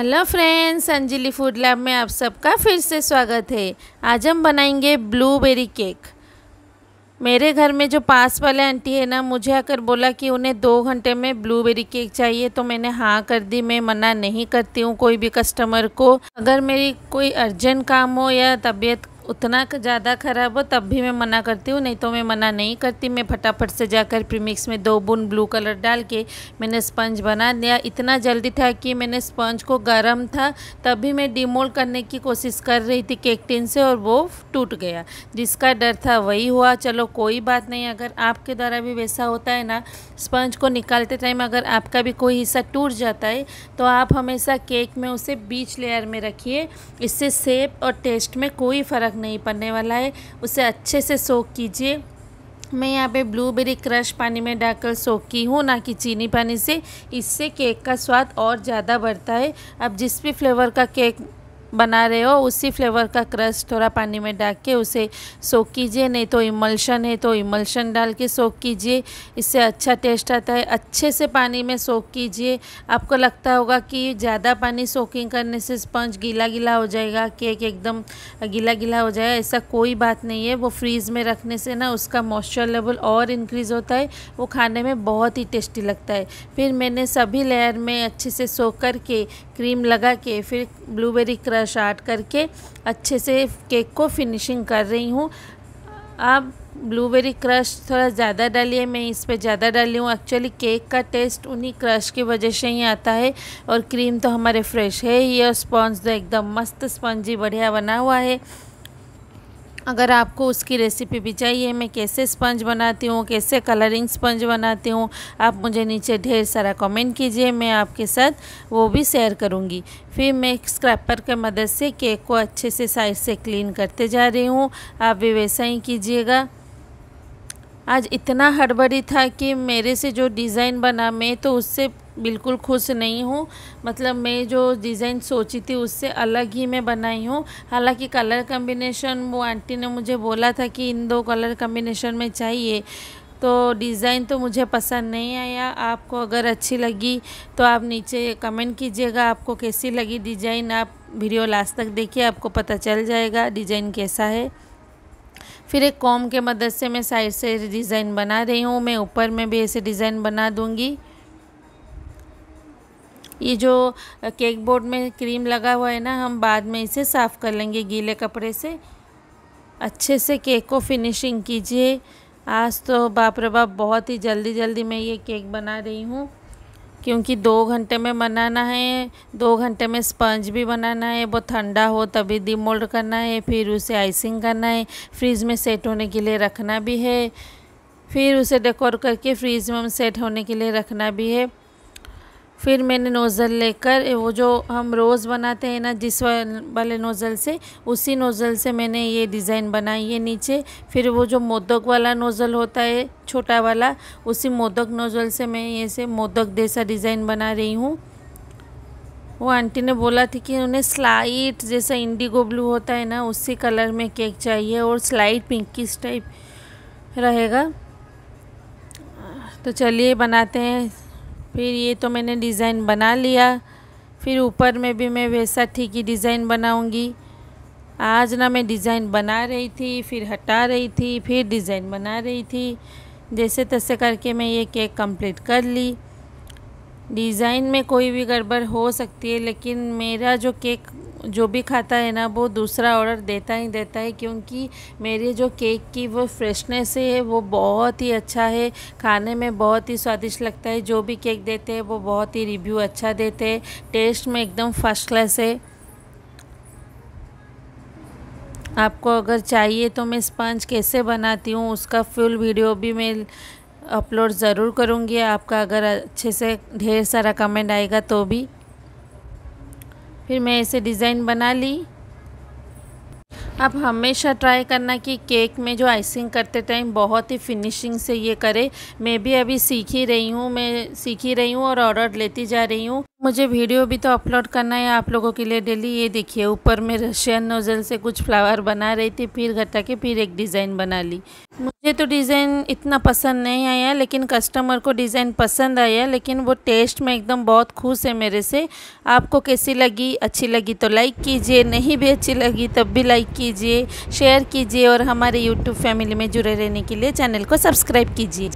hello friends Anjali food lab में आप सबका फिर से स्वागत है आज हम बनाएंगे ब्लूबेरी केक मेरे घर में जो पास वाले आंटी है ना मुझे आकर बोला कि उन्हें दो घंटे में ब्लूबेरी केक चाहिए तो मैंने हाँ कर दी मैं मना नहीं करती हूँ कोई भी कस्टमर को अगर मेरी कोई अर्जेंट काम हो या तबीयत उतना ज़्यादा ख़राब हो तब भी मैं मना करती हूँ नहीं तो मैं मना नहीं करती मैं फटाफट से जाकर प्रीमिक्स में दो बूंद ब्लू कलर डाल के मैंने स्पंज बना दिया इतना जल्दी था कि मैंने स्पंज को गर्म था तब भी मैं डिमोल्ड करने की कोशिश कर रही थी केक टिन से और वो टूट गया जिसका डर था वही हुआ चलो कोई बात नहीं अगर आपके द्वारा भी वैसा होता है ना स्पंज को निकालते टाइम अगर आपका भी कोई हिस्सा टूट जाता है तो आप हमेशा केक में उसे बीच लेयर में रखिए इससे सेप और टेस्ट में कोई फ़र्क दाग नहीं पड़ने वाला है उसे अच्छे से सोख कीजिए मैं यहाँ पे ब्लूबेरी क्रश पानी में डालकर की हूँ ना कि चीनी पानी से इससे केक का स्वाद और ज़्यादा बढ़ता है अब जिस भी फ्लेवर का केक बना रहे हो उसी फ्लेवर का क्रश थोड़ा पानी में डाल के उसे सोक कीजिए नहीं तो इमल्शन है तो इमल्शन डाल के सोक कीजिए इससे अच्छा टेस्ट आता है अच्छे से पानी में सोक कीजिए आपको लगता होगा कि ज़्यादा पानी सोकिंग करने से स्पंज गीला गीला हो जाएगा केक एकदम गीला गीला हो जाएगा ऐसा कोई बात नहीं है वो फ्रीज़ में रखने से ना उसका मॉइस्चर लेवल और इंक्रीज़ होता है वो खाने में बहुत ही टेस्टी लगता है फिर मैंने सभी लेयर में अच्छे से सोक करके क्रीम लगा के फिर ब्लूबेरी क्रश तरह शार्ट करके अच्छे से केक को फिनिशिंग कर रही हूँ आप ब्लूबेरी क्रश थोड़ा ज़्यादा डालिए मैं इस पर ज़्यादा डाली हूँ एक्चुअली केक का टेस्ट उन्हीं क्रश की वजह से ही आता है और क्रीम तो हमारे फ्रेश है ही और स्पॉन्ज तो एकदम मस्त स्पंजी बढ़िया बना हुआ है अगर आपको उसकी रेसिपी भी चाहिए मैं कैसे स्पंज बनाती हूँ कैसे कलरिंग स्पंज बनाती हूँ आप मुझे नीचे ढेर सारा कमेंट कीजिए मैं आपके साथ वो भी शेयर करूँगी फिर मैं स्क्रैपर के मदद से केक को अच्छे से साइड से क्लीन करते जा रही हूँ आप भी वैसा ही कीजिएगा आज इतना हड़बड़ी था कि मेरे से जो डिज़ाइन बना मैं तो उससे बिल्कुल खुश नहीं हूँ मतलब मैं जो डिज़ाइन सोची थी उससे अलग ही मैं बनाई हूँ हालांकि कलर कम्बिनेशन वो आंटी ने मुझे बोला था कि इन दो कलर कम्बिनेशन में चाहिए तो डिज़ाइन तो मुझे पसंद नहीं आया आपको अगर अच्छी लगी तो आप नीचे कमेंट कीजिएगा आपको कैसी लगी डिज़ाइन आप वीडियो लास्ट तक देखिए आपको पता चल जाएगा डिज़ाइन कैसा है फिर एक कॉम के मदद से मैं साइड से डिज़ाइन बना रही हूँ मैं ऊपर में भी ऐसे डिज़ाइन बना दूँगी ये जो केक बोर्ड में क्रीम लगा हुआ है ना हम बाद में इसे साफ़ कर लेंगे गीले कपड़े से अच्छे से केक को फिनिशिंग कीजिए आज तो बाप रे बाप बहुत ही जल्दी जल्दी मैं ये केक बना रही हूँ क्योंकि दो घंटे में बनाना है दो घंटे में स्पंज भी बनाना है वो ठंडा हो तभी मोल्ड करना है फिर उसे आइसिंग करना है फ्रीज़ में सेट होने के लिए रखना भी है फिर उसे डेकोर करके फ्रीज़ में सेट होने के लिए रखना भी है फिर मैंने नोज़ल लेकर वो जो हम रोज़ बनाते हैं ना जिस वाले नोज़ल से उसी नोज़ल से मैंने ये डिज़ाइन बनाई है नीचे फिर वो जो मोदक वाला नोज़ल होता है छोटा वाला उसी मोदक नोज़ल से मैं ये से मोदक जैसा डिज़ाइन बना रही हूँ वो आंटी ने बोला थी कि उन्हें स्लाइट जैसा इंडिगो ब्लू होता है ना उसी कलर में केक चाहिए और स्लाइट पिंकिस टाइप रहेगा तो चलिए बनाते हैं फिर ये तो मैंने डिज़ाइन बना लिया फिर ऊपर में भी मैं वैसा ठीक ही डिज़ाइन बनाऊंगी आज ना मैं डिज़ाइन बना रही थी फिर हटा रही थी फिर डिज़ाइन बना रही थी जैसे तैसे करके मैं ये केक कंप्लीट कर ली डिज़ाइन में कोई भी गड़बड़ हो सकती है लेकिन मेरा जो केक जो भी खाता है ना वो दूसरा ऑर्डर देता ही देता है क्योंकि मेरे जो केक की वो फ्रेशनेस है वो बहुत ही अच्छा है खाने में बहुत ही स्वादिष्ट लगता है जो भी केक देते हैं वो बहुत ही रिव्यू अच्छा देते हैं टेस्ट में एकदम फर्स्ट क्लास है आपको अगर चाहिए तो मैं स्पंज कैसे बनाती हूँ उसका फुल वीडियो भी मैं अपलोड ज़रूर करूँगी आपका अगर अच्छे से ढेर सारा कमेंट आएगा तो भी फिर मैं ऐसे डिज़ाइन बना ली आप हमेशा ट्राई करना कि केक में जो आइसिंग करते टाइम बहुत ही फिनिशिंग से ये करें मैं भी अभी सीख ही रही हूँ मैं सीख ही रही हूँ और ऑर्डर लेती जा रही हूँ मुझे वीडियो भी तो अपलोड करना है आप लोगों के लिए डेली ये देखिए ऊपर में रशियन नोज़ल से कुछ फ्लावर बना रही थी फिर घटा के फिर एक डिज़ाइन बना ली मुझे तो डिज़ाइन इतना पसंद नहीं आया लेकिन कस्टमर को डिज़ाइन पसंद आया लेकिन वो टेस्ट में एकदम बहुत खुश है मेरे से आपको कैसी लगी अच्छी लगी तो लाइक कीजिए नहीं भी अच्छी लगी तब भी लाइक कीजिए शेयर कीजिए और हमारे यूट्यूब फैमिली में जुड़े रहने के लिए चैनल को सब्सक्राइब कीजिए